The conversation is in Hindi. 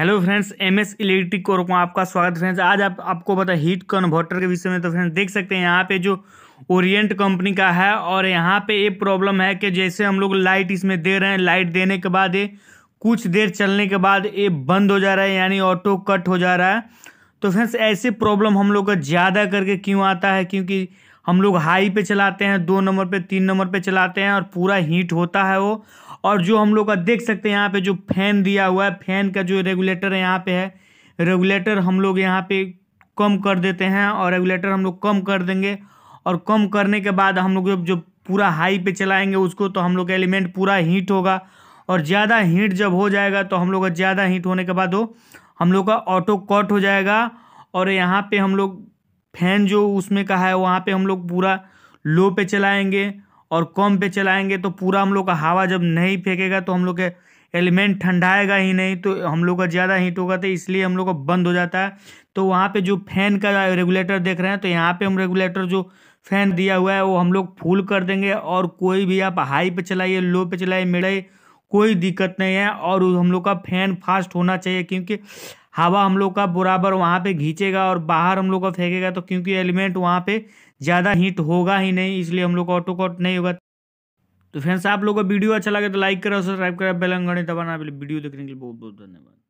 hello friends M S electric को आपका स्वागत फ्रेंड्स आज आप आपको बता हीट कन्वर्टर के विषय में तो फ्रेंड्स देख सकते हैं यहाँ पे जो ओरिएंट कंपनी का है और यहाँ पे ये प्रॉब्लम है कि जैसे हम लोग लाइट इसमें दे रहे हैं लाइट देने के बाद ये कुछ देर चलने के बाद ये बंद हो जा रहा है यानी ऑटो कट हो जा रहा है तो फ्रेंड्स ऐसे प्रॉब्लम हम लोग का ज़्यादा करके क्यों आता है क्योंकि हम लोग हाई पे चलाते हैं दो नंबर पे तीन नंबर पे चलाते हैं और पूरा हीट होता है वो और जो हम लोग का देख सकते हैं यहाँ पे जो फैन दिया हुआ है फैन का जो रेगुलेटर है यहाँ पे है रेगुलेटर हम लोग यहाँ पे कम कर देते हैं और रेगुलेटर हम लोग कम कर देंगे और कम करने के बाद हम लोग जो पूरा हाई पे चलाएंगे उसको तो हम लोग का एलिमेंट पूरा हीट होगा और ज़्यादा हीट जब हो जाएगा तो हम लोग का ज़्यादा हीट होने के बाद वो हम लोग का ऑटो कट हो जाएगा और यहाँ पे हम लोग फैन जो उसमें का है वहाँ पे हम लोग पूरा लो पे चलाएंगे और कम पे चलाएंगे तो पूरा हम लोग का हवा जब नहीं फेंकेगा तो हम लोग के एलिमेंट ठंडाएगा ही नहीं तो हम लोग का ज़्यादा हीट होगा तो इसलिए हम लोग का बंद हो जाता है तो वहाँ पे जो फैन का रेगुलेटर देख रहे हैं तो यहाँ पे हम रेगुलेटर जो फैन दिया हुआ है वो हम लोग फुल कर देंगे और कोई भी आप हाई पे चलाइए लो पे चलाइए मिड़ाई कोई दिक्कत नहीं है और हम लोग का फैन फास्ट होना चाहिए क्योंकि हवा हम लोग का बराबर वहाँ पे घींचेगा और बाहर हम लोग का फेंकेगा तो क्योंकि एलिमेंट वहाँ पे ज़्यादा हीट होगा ही नहीं इसलिए हम लोग का ऑटो कॉट नहीं होगा तो फ्रेंड्स आप लोगों का वीडियो अच्छा लगे तो लाइक करें सब्सक्राइब करें बेलन घड़ी दबाना वीडियो देखने के लिए बहुत बहुत धन्यवाद